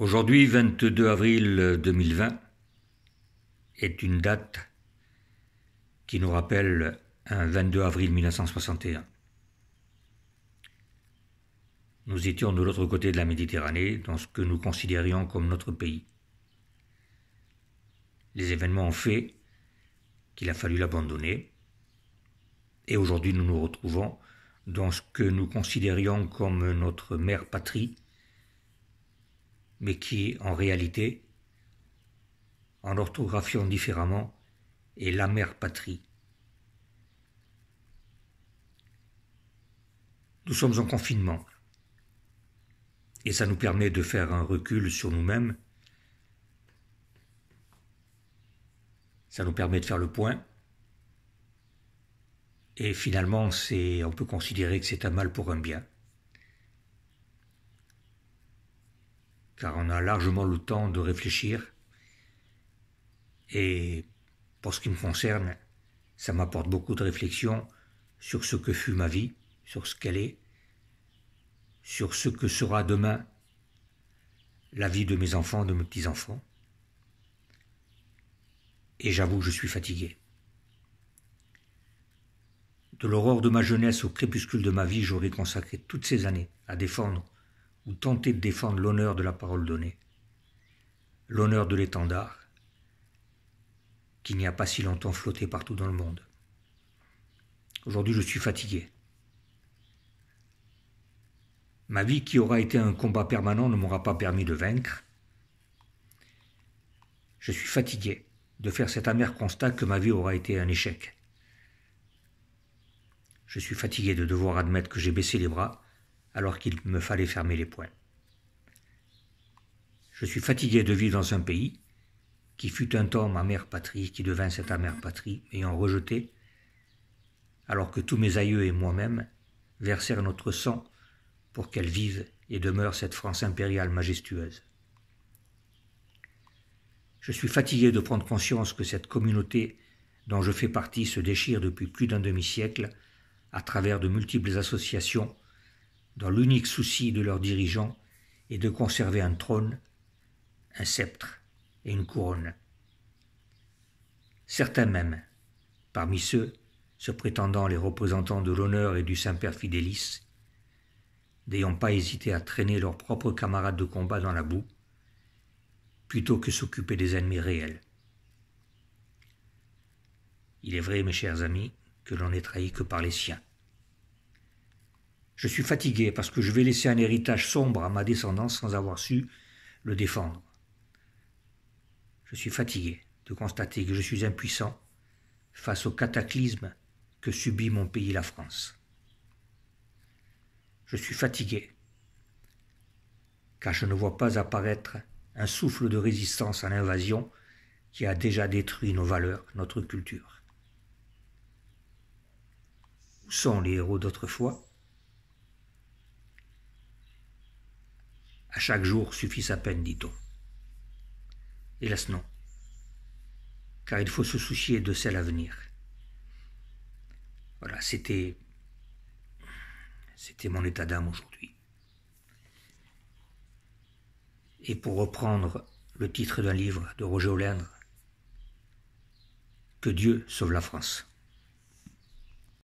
Aujourd'hui, 22 avril 2020, est une date qui nous rappelle un 22 avril 1961. Nous étions de l'autre côté de la Méditerranée, dans ce que nous considérions comme notre pays. Les événements ont fait qu'il a fallu l'abandonner, et aujourd'hui nous nous retrouvons dans ce que nous considérions comme notre mère patrie, mais qui, en réalité, en orthographiant différemment, est mère patrie. Nous sommes en confinement, et ça nous permet de faire un recul sur nous-mêmes, ça nous permet de faire le point, et finalement, c'est, on peut considérer que c'est un mal pour un bien. car on a largement le temps de réfléchir. Et pour ce qui me concerne, ça m'apporte beaucoup de réflexion sur ce que fut ma vie, sur ce qu'elle est, sur ce que sera demain la vie de mes enfants, de mes petits-enfants. Et j'avoue, que je suis fatigué. De l'aurore de ma jeunesse au crépuscule de ma vie, j'aurais consacré toutes ces années à défendre ou tenter de défendre l'honneur de la parole donnée, l'honneur de l'étendard, qui n'y a pas si longtemps flotté partout dans le monde. Aujourd'hui, je suis fatigué. Ma vie qui aura été un combat permanent ne m'aura pas permis de vaincre. Je suis fatigué de faire cet amer constat que ma vie aura été un échec. Je suis fatigué de devoir admettre que j'ai baissé les bras alors qu'il me fallait fermer les poings. Je suis fatigué de vivre dans un pays qui fut un temps ma mère patrie, qui devint cette amère patrie, ayant rejeté, alors que tous mes aïeux et moi-même versèrent notre sang pour qu'elle vive et demeure cette France impériale majestueuse. Je suis fatigué de prendre conscience que cette communauté dont je fais partie se déchire depuis plus d'un demi-siècle à travers de multiples associations dans l'unique souci de leurs dirigeants est de conserver un trône, un sceptre et une couronne. Certains même, parmi ceux se prétendant les représentants de l'honneur et du Saint-Père Fidélis, n'ayant pas hésité à traîner leurs propres camarades de combat dans la boue, plutôt que s'occuper des ennemis réels. Il est vrai, mes chers amis, que l'on n'est trahi que par les siens. Je suis fatigué parce que je vais laisser un héritage sombre à ma descendance sans avoir su le défendre. Je suis fatigué de constater que je suis impuissant face au cataclysme que subit mon pays la France. Je suis fatigué car je ne vois pas apparaître un souffle de résistance à l'invasion qui a déjà détruit nos valeurs, notre culture. Où sont les héros d'autrefois À chaque jour suffit sa peine, dit-on. Hélas non, car il faut se soucier de celle à venir. Voilà, c'était c'était mon état d'âme aujourd'hui. Et pour reprendre le titre d'un livre de Roger Hollande, que Dieu sauve la France.